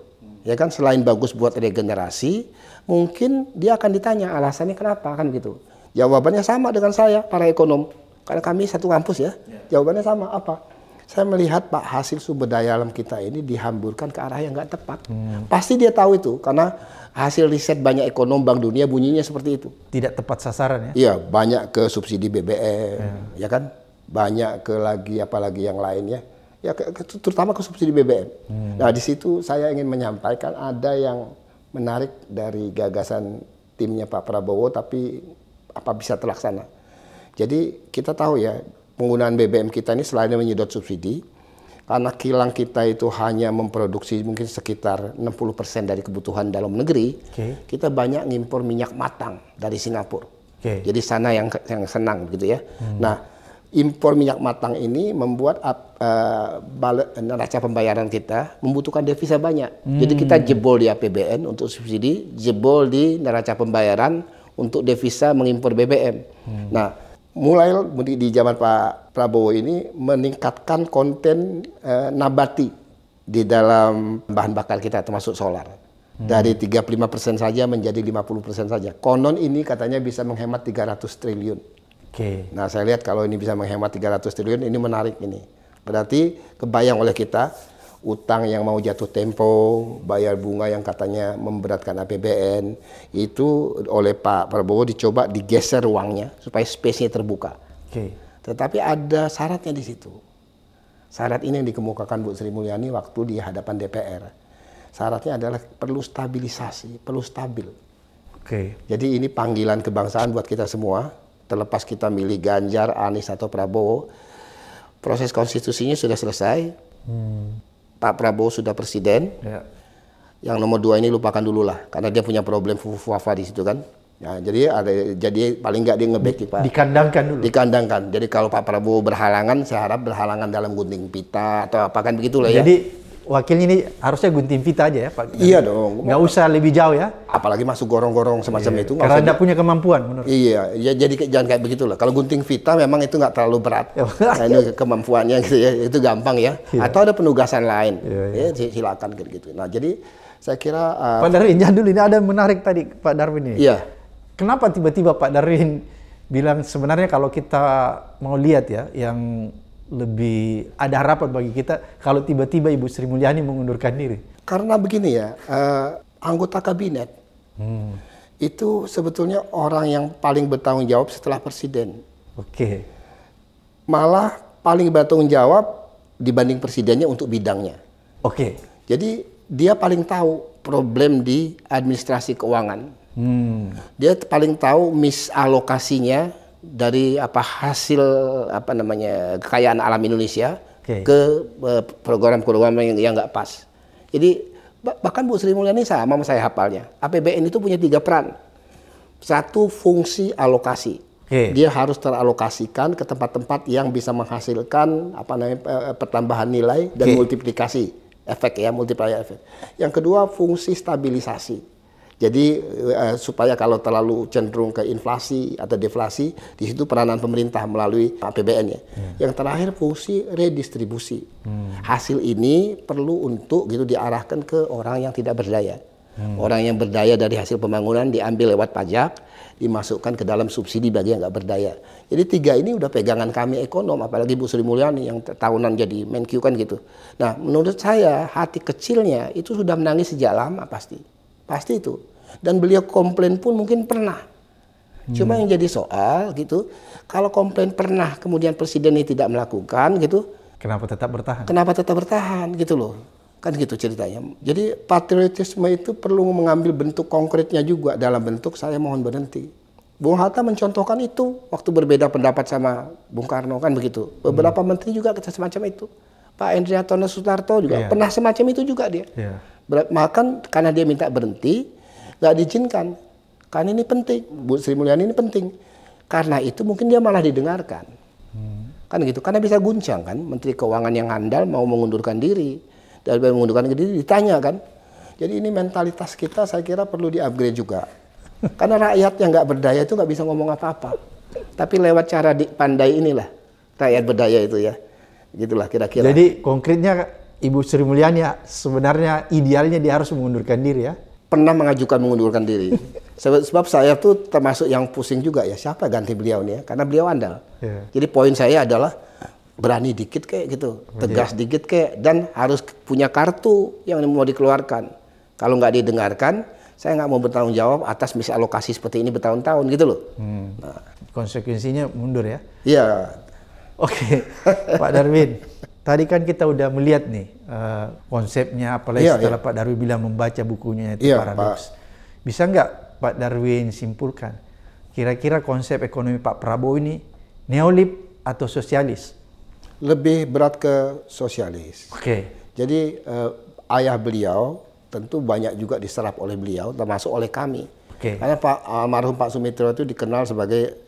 ya kan selain bagus buat regenerasi mungkin dia akan ditanya alasannya kenapa kan gitu jawabannya sama dengan saya para ekonom karena kami satu kampus ya, ya. jawabannya sama apa saya melihat Pak hasil sumber daya alam kita ini dihamburkan ke arah yang nggak tepat. Hmm. Pasti dia tahu itu karena hasil riset banyak ekonom bank dunia bunyinya seperti itu. Tidak tepat sasaran ya? Iya, banyak ke subsidi BBM, hmm. Iya. ya kan? Banyak ke lagi apalagi yang lainnya. Ya ke, ke, terutama ke subsidi BBM. Hmm. Nah, di situ saya ingin menyampaikan ada yang menarik dari gagasan timnya Pak Prabowo tapi apa bisa terlaksana. Jadi kita tahu ya penggunaan BBM kita ini selain menyedot subsidi, karena kilang kita itu hanya memproduksi mungkin sekitar 60% dari kebutuhan dalam negeri, okay. kita banyak ngimpor minyak matang dari Singapura. Okay. Jadi sana yang yang senang gitu ya. Hmm. Nah, impor minyak matang ini membuat uh, neraca pembayaran kita membutuhkan devisa banyak. Hmm. Jadi kita jebol di APBN untuk subsidi, jebol di neraca pembayaran untuk devisa mengimpor BBM. Hmm. Nah, mulai di, zaman Pak Prabowo ini meningkatkan konten eh, nabati di dalam bahan bakar kita termasuk solar hmm. dari 35% saja menjadi 50% saja. Konon ini katanya bisa menghemat 300 triliun. Oke. Okay. Nah, saya lihat kalau ini bisa menghemat 300 triliun ini menarik ini. Berarti kebayang oleh kita utang yang mau jatuh tempo, bayar bunga yang katanya memberatkan APBN, itu oleh Pak Prabowo dicoba digeser uangnya supaya space-nya terbuka. Okay. Tetapi ada syaratnya di situ. Syarat ini yang dikemukakan Bu Sri Mulyani waktu di hadapan DPR. Syaratnya adalah perlu stabilisasi, perlu stabil. Okay. Jadi ini panggilan kebangsaan buat kita semua, terlepas kita milih Ganjar, Anies atau Prabowo. Proses konstitusinya sudah selesai. Hmm Pak Prabowo sudah presiden. Ya. Yang nomor dua ini lupakan dulu lah, karena dia punya problem fufu di situ kan. Ya, jadi ada jadi paling nggak dia ngeback Pak. Dikandangkan dulu. Dikandangkan. Jadi kalau Pak Prabowo berhalangan, saya harap berhalangan dalam gunting pita atau apa kan begitulah ya. Jadi wakilnya ini harusnya Gunting Vita aja ya Pak. Iya dong. Nggak usah lebih jauh ya. Apalagi masuk gorong-gorong semacam iya, itu. Karena usah punya kemampuan menurut. Iya, ya, jadi jangan kayak begitu lah. Kalau Gunting Vita memang itu nggak terlalu berat. Ya, nah, ini kemampuannya gitu ya, itu gampang ya. Iya. Atau ada penugasan lain. Iya, iya. Ya, silakan gitu. Nah jadi saya kira. Uh, Pak Darwin, jangan dulu ini ada yang menarik tadi Pak Darwin ini. Iya. Kenapa tiba-tiba Pak Darwin bilang sebenarnya kalau kita mau lihat ya yang lebih ada harapan bagi kita kalau tiba-tiba Ibu Sri Mulyani mengundurkan diri? Karena begini ya, uh, anggota kabinet hmm. itu sebetulnya orang yang paling bertanggung jawab setelah presiden. Oke. Okay. Malah paling bertanggung jawab dibanding presidennya untuk bidangnya. Oke. Okay. Jadi dia paling tahu problem di administrasi keuangan. Hmm. Dia paling tahu misalokasinya dari apa hasil apa namanya kekayaan alam Indonesia okay. ke e, program-program yang yang nggak pas. Jadi bahkan Bu Sri Mulyani sama saya hafalnya. APBN itu punya tiga peran. Satu fungsi alokasi. Okay. Dia harus teralokasikan ke tempat-tempat yang bisa menghasilkan apa namanya e, pertambahan nilai dan okay. multiplikasi efek ya multiplier efek. Yang kedua fungsi stabilisasi jadi eh, supaya kalau terlalu cenderung ke inflasi atau deflasi, di situ peranan pemerintah melalui APBN ya. Hmm. Yang terakhir fungsi redistribusi. Hmm. Hasil ini perlu untuk gitu diarahkan ke orang yang tidak berdaya. Hmm. Orang yang berdaya dari hasil pembangunan diambil lewat pajak, dimasukkan ke dalam subsidi bagi yang nggak berdaya. Jadi tiga ini udah pegangan kami ekonom, apalagi Bu Sri Mulyani yang tahunan jadi Menkyu kan gitu. Nah menurut saya hati kecilnya itu sudah menangis sejak lama pasti. Pasti itu. Dan beliau komplain pun mungkin pernah. Hmm. Cuma yang jadi soal gitu, kalau komplain pernah kemudian presiden ini tidak melakukan gitu, kenapa tetap bertahan? Kenapa tetap bertahan gitu loh. Kan gitu ceritanya. Jadi patriotisme itu perlu mengambil bentuk konkretnya juga dalam bentuk saya mohon berhenti. Bung Hatta mencontohkan itu waktu berbeda pendapat sama Bung Karno kan begitu. Hmm. Beberapa hmm. menteri juga kita semacam itu. Pak endriatono Sutarto juga yeah. pernah semacam itu juga dia. Yeah. Makan karena dia minta berhenti, nggak diizinkan. Karena ini penting, Bu Sri Mulyani ini penting. Karena itu mungkin dia malah didengarkan. Hmm. Kan gitu, karena bisa guncang kan. Menteri Keuangan yang handal mau mengundurkan diri. Dan mengundurkan diri ditanya kan. Jadi ini mentalitas kita saya kira perlu di-upgrade juga. *laughs* Karena rakyat yang nggak berdaya itu nggak bisa ngomong apa-apa. Tapi lewat cara pandai inilah rakyat berdaya itu ya. Gitulah kira-kira. Jadi konkretnya Ibu Sri Mulyani ya, sebenarnya idealnya dia harus mengundurkan diri ya. Pernah mengajukan mengundurkan diri. *laughs* Sebab saya tuh termasuk yang pusing juga ya siapa ganti beliau nih ya karena beliau andal. Yeah. Jadi poin saya adalah berani dikit kayak gitu, tegas yeah. dikit kayak dan harus punya kartu yang mau dikeluarkan. Kalau nggak didengarkan, saya nggak mau bertanggung jawab atas misalokasi seperti ini bertahun-tahun gitu loh. Hmm. Nah. Konsekuensinya mundur ya? Iya. Yeah. Oke, okay. Pak Darwin. *laughs* Tadi kan kita udah melihat nih uh, konsepnya, apalagi yeah, setelah yeah. Pak Darwin bilang membaca bukunya itu yeah, paradoks. Pak. Bisa nggak Pak Darwin simpulkan kira-kira konsep ekonomi Pak Prabowo ini neolib atau sosialis? Lebih berat ke sosialis. Oke. Okay. Jadi uh, ayah beliau tentu banyak juga diserap oleh beliau, termasuk oleh kami. Okay. Karena Pak almarhum Pak Sumitro itu dikenal sebagai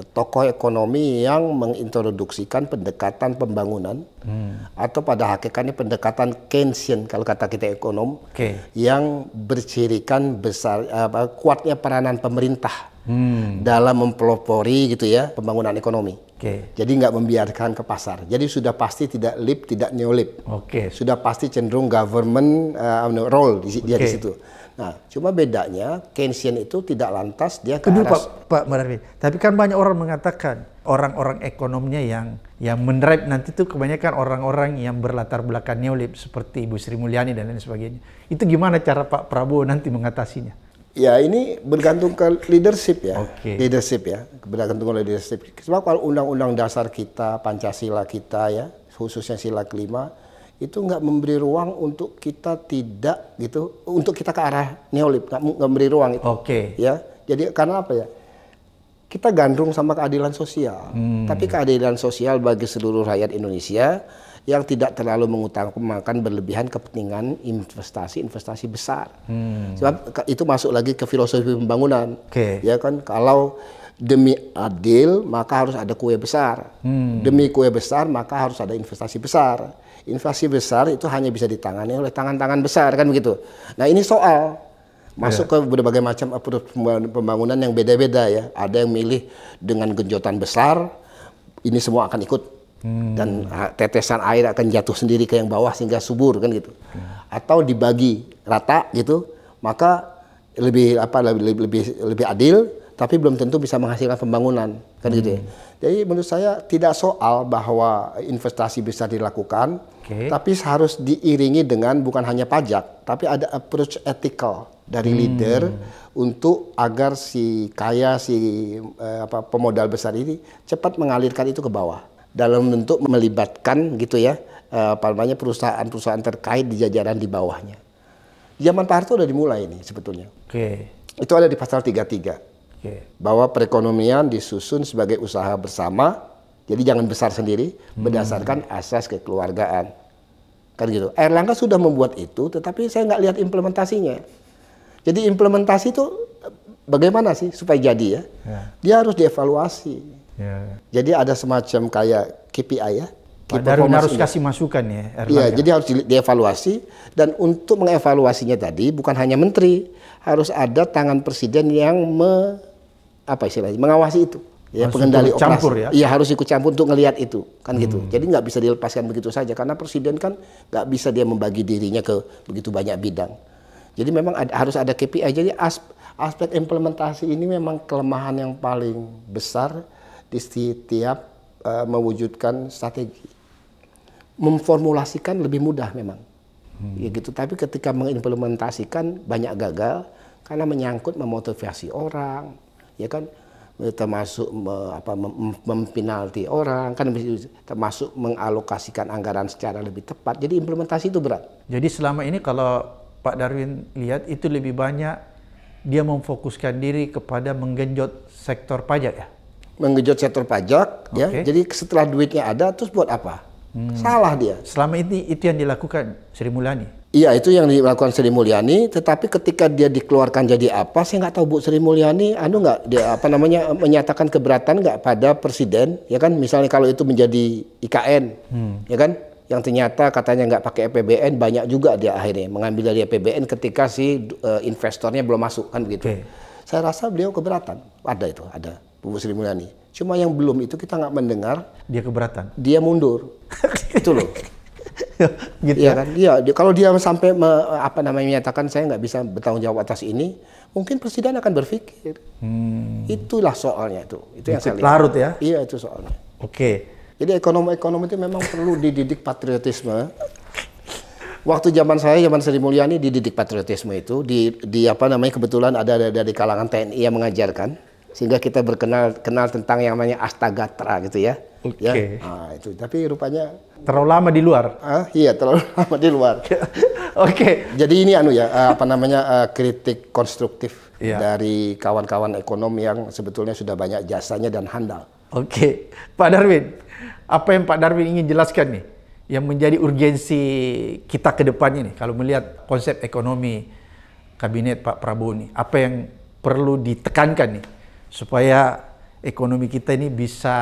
tokoh ekonomi yang mengintroduksikan pendekatan pembangunan hmm. atau pada hakikatnya pendekatan Keynesian kalau kata kita ekonom okay. yang bercirikan besar apa, kuatnya peranan pemerintah hmm. dalam mempelopori gitu ya pembangunan ekonomi. Okay. Jadi nggak membiarkan ke pasar. Jadi sudah pasti tidak lip, tidak neolip. Oke. Okay. Sudah pasti cenderung government uh, role di, okay. dia di situ. Nah, cuma bedanya Keynesian itu tidak lantas dia ke Kedua, arah... Pak, Pak Marami, tapi kan banyak orang mengatakan orang-orang ekonomnya yang yang menerap nanti itu kebanyakan orang-orang yang berlatar belakang neolib seperti Ibu Sri Mulyani dan lain sebagainya. Itu gimana cara Pak Prabowo nanti mengatasinya? Ya ini bergantung ke leadership ya, okay. leadership ya, bergantung ke leadership. Sebab kalau undang-undang dasar kita, Pancasila kita ya, khususnya sila kelima, itu nggak memberi ruang untuk kita tidak gitu, untuk kita ke arah neolib, nggak memberi ruang itu. Oke. Okay. Ya, jadi karena apa ya? Kita gandrung sama keadilan sosial, hmm. tapi keadilan sosial bagi seluruh rakyat Indonesia yang tidak terlalu mengutamakan berlebihan kepentingan investasi-investasi besar. Hmm. Sebab itu masuk lagi ke filosofi pembangunan. Okay. Ya kan kalau demi adil maka harus ada kue besar. Hmm. Demi kue besar maka harus ada investasi besar. Investasi besar itu hanya bisa ditangani oleh tangan-tangan besar kan begitu. Nah, ini soal masuk yeah. ke berbagai macam pembangunan yang beda-beda ya. Ada yang milih dengan genjotan besar, ini semua akan ikut Hmm. dan ah, tetesan air akan jatuh sendiri ke yang bawah sehingga subur kan gitu hmm. atau dibagi rata gitu maka lebih apa lebih lebih lebih adil tapi belum tentu bisa menghasilkan pembangunan kan gitu ya. hmm. gitu Jadi menurut saya tidak soal bahwa investasi bisa dilakukan okay. tapi harus diiringi dengan bukan hanya pajak tapi ada approach ethical dari hmm. leader untuk agar si kaya si eh, apa pemodal besar ini cepat mengalirkan itu ke bawah dalam bentuk melibatkan gitu ya eh, apa namanya perusahaan-perusahaan terkait di jajaran di bawahnya. Zaman Pak Harto udah dimulai ini sebetulnya. Oke. Okay. Itu ada di pasal 33. Okay. Bahwa perekonomian disusun sebagai usaha bersama, jadi jangan besar sendiri hmm. berdasarkan asas kekeluargaan. Kan gitu. Erlangga sudah membuat itu, tetapi saya nggak lihat implementasinya. Jadi implementasi itu eh, bagaimana sih supaya jadi ya? ya. Dia harus dievaluasi Ya. Jadi ada semacam kayak KPI ya. Baru harus kasih masukan ya. Iya, jadi harus dievaluasi dan untuk mengevaluasinya tadi bukan hanya menteri, harus ada tangan presiden yang me, apa istilahnya mengawasi itu. Ya, harus pengendali ikut campur ya. Iya, harus ikut campur untuk ngelihat itu, kan gitu. hmm. gitu. Jadi nggak bisa dilepaskan begitu saja karena presiden kan nggak bisa dia membagi dirinya ke begitu banyak bidang. Jadi memang ada, harus ada KPI. Jadi as, aspek implementasi ini memang kelemahan yang paling besar di setiap uh, mewujudkan strategi. Memformulasikan lebih mudah memang. Hmm. Ya gitu, tapi ketika mengimplementasikan banyak gagal karena menyangkut memotivasi orang, ya kan eh, termasuk me, apa mem, mempenalti orang kan termasuk mengalokasikan anggaran secara lebih tepat. Jadi implementasi itu berat. Jadi selama ini kalau Pak Darwin lihat itu lebih banyak dia memfokuskan diri kepada menggenjot sektor pajak ya mengejut sektor pajak okay. ya jadi setelah duitnya ada terus buat apa hmm. salah dia selama ini itu yang dilakukan Sri Mulyani Iya itu yang dilakukan Sri Mulyani, tetapi ketika dia dikeluarkan jadi apa, saya nggak tahu Bu Sri Mulyani, anu nggak dia apa namanya menyatakan keberatan nggak pada Presiden, ya kan? Misalnya kalau itu menjadi IKN, hmm. ya kan? Yang ternyata katanya nggak pakai APBN banyak juga dia akhirnya mengambil dari APBN ketika si uh, investornya belum masuk kan begitu. Okay. Saya rasa beliau keberatan, ada itu, ada. Bu Sri Mulyani. Cuma yang belum itu kita nggak mendengar. Dia keberatan. Dia mundur. *laughs* itu loh. gitu ya, ya kan? Iya. kalau dia sampai me, apa namanya menyatakan saya nggak bisa bertanggung jawab atas ini, mungkin presiden akan berpikir. Hmm. Itulah soalnya itu. Itu yang saya lihat. Larut ya? Iya itu soalnya. Oke. Okay. Jadi ekonomi-ekonomi itu memang perlu dididik patriotisme waktu zaman saya zaman Sri Mulyani dididik patriotisme itu di di apa namanya kebetulan ada dari kalangan TNI yang mengajarkan sehingga kita berkenal kenal tentang yang namanya Astagatra gitu ya. Oke. Okay. Ya, nah, itu tapi rupanya terlalu lama di luar. Ah, iya terlalu *laughs* lama di luar. *laughs* Oke. okay. Jadi ini anu ya ah, apa namanya ah, kritik konstruktif yeah. dari kawan-kawan ekonom yang sebetulnya sudah banyak jasanya dan handal. Oke, okay. Pak Darwin, apa yang Pak Darwin ingin jelaskan nih yang menjadi urgensi kita ke depan ini kalau melihat konsep ekonomi kabinet Pak Prabowo ini apa yang perlu ditekankan nih supaya ekonomi kita ini bisa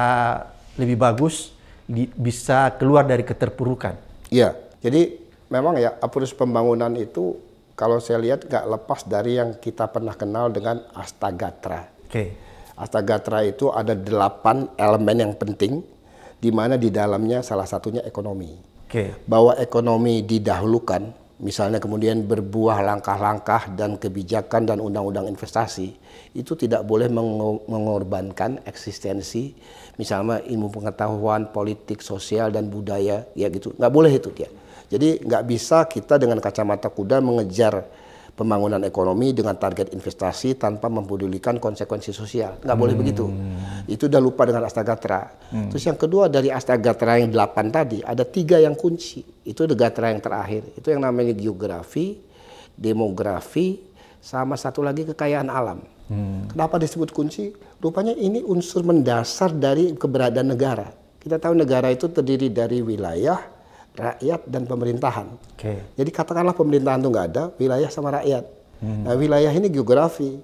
lebih bagus, di, bisa keluar dari keterpurukan. Iya, jadi memang ya apurus pembangunan itu kalau saya lihat nggak lepas dari yang kita pernah kenal dengan Astagatra. Oke. Okay. Astagatra itu ada delapan elemen yang penting, di mana di dalamnya salah satunya ekonomi. Oke. Okay. Bahwa ekonomi didahulukan, misalnya kemudian berbuah langkah-langkah dan kebijakan dan undang-undang investasi itu tidak boleh mengorbankan eksistensi misalnya ilmu pengetahuan politik sosial dan budaya ya gitu nggak boleh itu dia jadi nggak bisa kita dengan kacamata kuda mengejar pembangunan ekonomi dengan target investasi tanpa mempedulikan konsekuensi sosial. Nggak hmm. boleh begitu. Itu udah lupa dengan Astagatra. Hmm. Terus yang kedua dari Astagatra yang delapan tadi, ada tiga yang kunci. Itu the gatra yang terakhir. Itu yang namanya geografi, demografi, sama satu lagi kekayaan alam. Hmm. Kenapa disebut kunci? Rupanya ini unsur mendasar dari keberadaan negara. Kita tahu negara itu terdiri dari wilayah, rakyat dan pemerintahan. Okay. Jadi katakanlah pemerintahan itu nggak ada, wilayah sama rakyat. Hmm. Nah, wilayah ini geografi,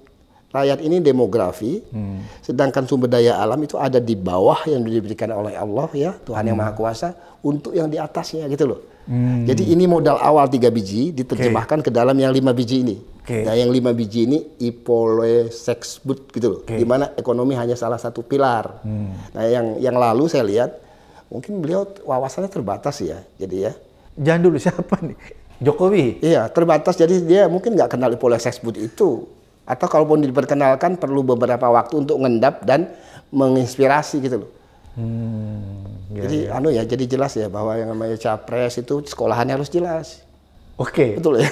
rakyat ini demografi, hmm. sedangkan sumber daya alam itu ada di bawah yang diberikan oleh Allah ya Tuhan hmm. yang Maha Kuasa untuk yang di atasnya gitu loh. Hmm. Jadi ini modal awal tiga biji diterjemahkan okay. ke dalam yang lima biji ini. Okay. Nah yang lima biji ini ipole sexbut gitu loh, okay. dimana ekonomi hanya salah satu pilar. Hmm. Nah yang yang lalu saya lihat mungkin beliau wawasannya terbatas ya. Jadi ya. Jangan dulu *laughs* siapa nih? Jokowi. Iya, terbatas jadi dia mungkin nggak kenal pola sexbud itu. Atau kalaupun diperkenalkan perlu beberapa waktu untuk ngendap dan menginspirasi gitu loh. Hmm, ya, jadi ya. anu ya, jadi jelas ya bahwa yang namanya capres itu sekolahannya harus jelas. Oke. Okay. Betul ya.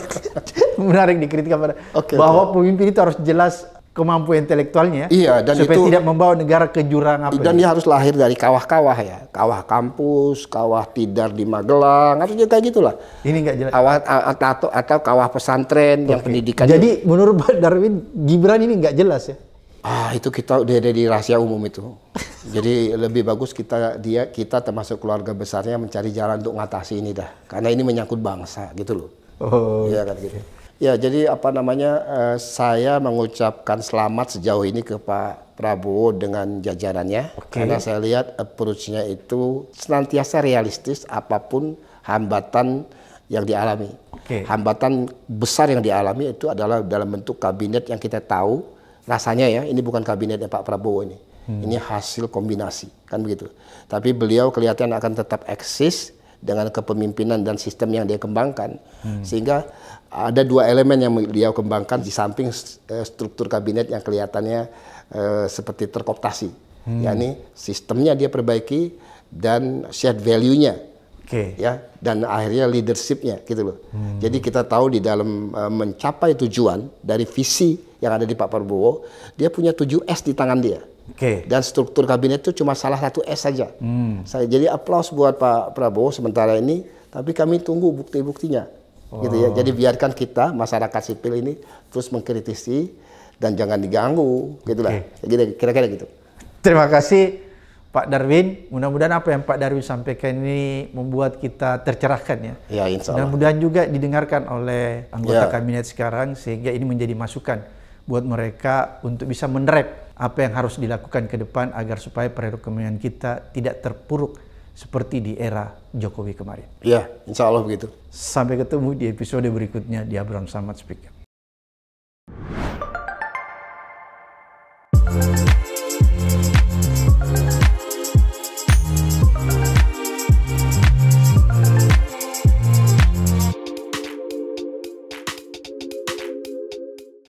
*laughs* Menarik dikritik kepada okay, bahwa pemimpin itu harus jelas kemampuan intelektualnya ya, iya, dan supaya itu, tidak membawa negara ke jurang apa dan ya? dia harus lahir dari kawah-kawah ya kawah kampus kawah tidar di Magelang harus kayak gitulah ini nggak jelas kawah atau atau kawah pesantren okay. yang pendidikan jadi menurut Pak Darwin Gibran ini nggak jelas ya ah itu kita udah ada di rahasia umum itu *laughs* jadi lebih bagus kita dia kita termasuk keluarga besarnya mencari jalan untuk mengatasi ini dah karena ini menyangkut bangsa gitu loh oh, iya kan gitu Ya, jadi apa namanya eh, saya mengucapkan selamat sejauh ini ke Pak Prabowo dengan jajarannya okay. karena saya lihat approach-nya itu senantiasa realistis apapun hambatan yang dialami. Okay. Hambatan besar yang dialami itu adalah dalam bentuk kabinet yang kita tahu rasanya ya ini bukan kabinetnya Pak Prabowo ini. Hmm. Ini hasil kombinasi kan begitu. Tapi beliau kelihatan akan tetap eksis dengan kepemimpinan dan sistem yang dia kembangkan. Hmm. Sehingga ada dua elemen yang beliau kembangkan di samping eh, struktur kabinet yang kelihatannya uh, seperti terkooptasi. Hmm. yakni sistemnya dia perbaiki dan shared value-nya. Okay. Ya, dan akhirnya leadership-nya gitu loh. Hmm. Jadi kita tahu di dalam uh, mencapai tujuan dari visi yang ada di Pak Prabowo, dia punya tujuh s di tangan dia. Okay. Dan struktur kabinet itu cuma salah satu S saja. Hmm. Saya jadi aplaus buat Pak Prabowo sementara ini, tapi kami tunggu bukti-buktinya. Oh. Gitu ya. Jadi biarkan kita masyarakat sipil ini terus mengkritisi dan jangan diganggu, gitulah. Okay. Kira-kira gitu. Terima kasih Pak Darwin. Mudah-mudahan apa yang Pak Darwin sampaikan ini membuat kita tercerahkan ya. Ya, insya Allah. Mudah-mudahan juga didengarkan oleh anggota ya. kabinet sekarang sehingga ini menjadi masukan buat mereka untuk bisa menerap apa yang harus dilakukan ke depan agar supaya perekonomian kita tidak terpuruk seperti di era Jokowi kemarin. Ya, insya Allah begitu. Sampai ketemu di episode berikutnya di Abraham Samad Speak.